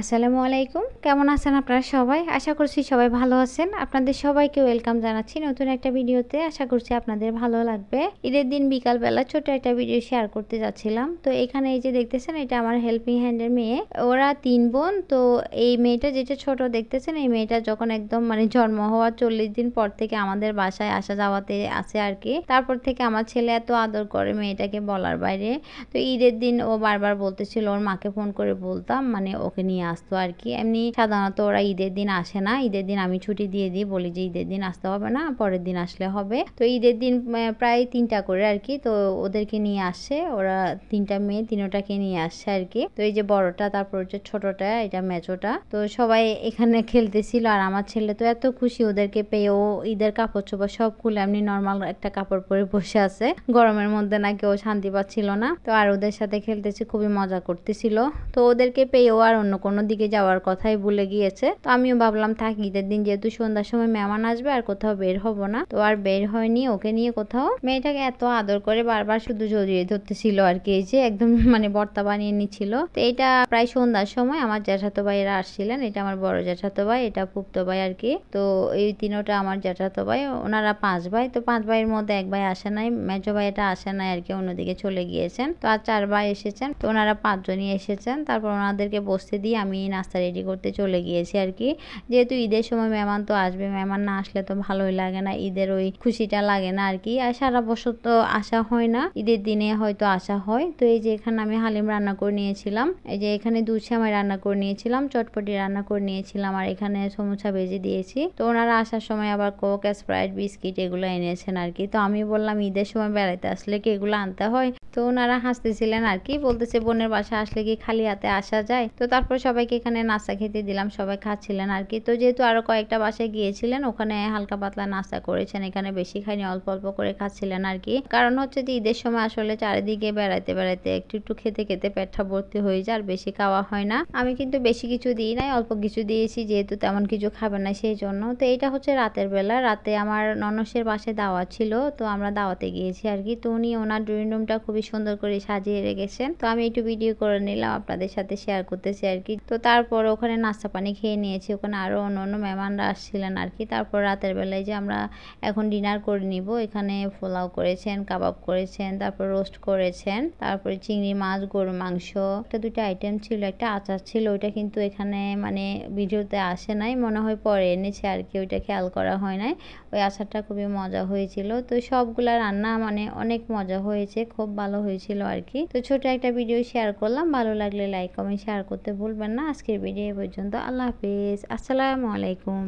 আসসালামু আলাইকুম কেমন আছেন আপনারা সবাই আশা করছি সবাই ভালো আছেন আপনাদের সবাইকে ওয়েলকাম জানাচ্ছি নতুন একটা ভিডিওতে আশা করছি আপনাদের ভালো লাগবে ঈদের দিন বিকালবেলা ছোট একটা ভিডিও শেয়ার করতে যাচ্ছিলাম তো এখানে এই যে দেখতেছেন এটা আমার হেল্পিং হ্যান্ডের মেয়ে ওরা তিন বোন তো এই মেয়েটা যেটা ছোট দেখতেছেন এই মেয়েটা যখন একদম মানে জন্ম হওয়ার চল্লিশ দিন পর থেকে আমাদের বাসায় আসা যাওয়াতে আছে আর কি তারপর থেকে আমার ছেলে এত আদর করে মেয়েটাকে বলার বাইরে তো ঈদের দিন ও বারবার বলতেছিল ওর মাকে ফোন করে বলতাম মানে ওকে নিয়ে নিয়ে আসতো আর কি এমনি সাধারণত ওরা ঈদের দিন আসে না ঈদের দিন আমি ছুটি দিয়ে দিই বলি যে ঈদের দিন আসতে হবে না পরের দিন আসলে হবে তো ঈদের দিন প্রায় তিনটা করে আর কি তো ওদেরকে নিয়ে আসে ওরা তিনটা মেয়ে তিনোটাকে নিয়ে আসছে আর কি তো এই যে বড়টা তারপর হচ্ছে ছোটটা এটা মেচোটা তো সবাই এখানে খেলতেছিল আর আমার ছেলে তো এত খুশি ওদেরকে পেয়ে ও ঈদের কাপড় চোপড় সব খুলে এমনি নর্মাল একটা কাপড় পরে বসে আছে গরমের মধ্যে নাকি ও শান্তি পাচ্ছিল না তো আর ওদের সাথে খেলতেছি খুবই মজা করতেছিল তো ওদেরকে পেয়ে ও আর অন্য কোনো অন্যদিকে যাওয়ার কথাই ভুলে গিয়েছে তো আমিও ভাবলাম থাক ঈদের দিন যেহেতু সন্ধ্যার সময় মেহমান আসবে আর কোথাও বের হব না তো আর বের হয়নি ওকে নিয়ে কোথাও মেয়েটাকে এত আদর করে বারবার শুধু জড়িয়ে ধরতেছিল আর কি এই যে একদম মানে বর্তা বানিয়ে নিচ্ছিল তো এটা প্রায় সন্ধ্যার সময় আমার জ্যাঠাতো ভাইয়েরা আসছিলেন এটা আমার বড় জ্যাঠাতো ভাই এটা ফুপ্তো ভাই আর কি তো এই তিনোটা আমার জ্যাঠাতো ভাই ওনারা পাঁচ ভাই তো পাঁচ ভাইয়ের মধ্যে এক ভাই আসে নাই ভাই ভাইটা আসে নাই আর কি অন্যদিকে চলে গিয়েছেন তো আর চার ভাই এসেছেন তো ওনারা পাঁচজনই এসেছেন তারপর ওনাদেরকে বসতে দিয়ে আমি নাস্তা রেডি করতে চলে গিয়েছি আর কি যেহেতু ঈদের সময় মেহমান তো আসবে মেহমান না আসলে তো ভালোই লাগে না ঈদের ওই খুশিটা লাগে না আর কি আর সারা বছর তো আসা হয় না ঈদের দিনে হয়তো আসা হয় তো এই যে এখানে আমি হালিম রান্না করে নিয়েছিলাম এই যে এখানে দুধ শ্যামাই রান্না করে নিয়েছিলাম চটপটি রান্না করে নিয়েছিলাম আর এখানে সমুচা ভেজে দিয়েছি তো ওনারা আসার সময় আবার কোক স্প্রাইট বিস্কিট এগুলো এনেছেন আর কি তো আমি বললাম ঈদের সময় বেড়াইতে আসলে কি এগুলো আনতে হয় তো ওনারা হাসতেছিলেন আর কি বলতেছে বোনের বাসা আসলে কি খালি হাতে আসা যায় তো তারপর সবাইকে এখানে নাস্তা খেতে দিলাম সবাই খাচ্ছিলেন আর কি তো যেহেতু আরও কয়েকটা বাসায় গিয়েছিলেন ওখানে হালকা পাতলা নাস্তা করেছেন এখানে বেশি খাইনি অল্প অল্প করে খাচ্ছিলেন আর কি কারণ হচ্ছে যে ঈদের সময় আসলে চারিদিকে বেড়াইতে বেড়াইতে একটু একটু খেতে খেতে পেটটা ভর্তি হয়ে যায় আর বেশি খাওয়া হয় না আমি কিন্তু বেশি কিছু দিই নাই অল্প কিছু দিয়েছি যেহেতু তেমন কিছু খাবে না সেই জন্য তো এটা হচ্ছে রাতের বেলা রাতে আমার ননসের বাসে দাওয়া ছিল তো আমরা দাওয়াতে গিয়েছি আর কি তো উনি ওনার ড্রয়িং রুমটা খুবই সুন্দর করে সাজিয়ে রেখেছেন তো আমি একটু ভিডিও করে নিলাম আপনাদের সাথে শেয়ার করতেছি আর কি তো তারপর ওখানে নাস্তা পানি খেয়ে নিয়েছি ওখানে আরও অন্য অন্য মেহমানরা আসছিলেন আর কি তারপর রাতের বেলায় যে আমরা এখন ডিনার করে নিব এখানে পোলাও করেছেন কাবাব করেছেন তারপর রোস্ট করেছেন তারপরে চিংড়ি মাছ গরু মাংস একটা দুইটা আইটেম ছিল একটা আচার ছিল ওইটা কিন্তু এখানে মানে ভিডিওতে আসে নাই মনে হয় পরে এনেছে আর কি ওইটা খেয়াল করা হয় নাই ওই আচারটা খুবই মজা হয়েছিল তো সবগুলা রান্না মানে অনেক মজা হয়েছে খুব ভালো ভালো হয়েছিল আর কি তো ছোট একটা ভিডিও শেয়ার করলাম ভালো লাগলে লাইক কমেন্ট শেয়ার করতে ভুলবেন না আজকের ভিডিও পর্যন্ত আল্লাহ হাফিজ আসসালামু আলাইকুম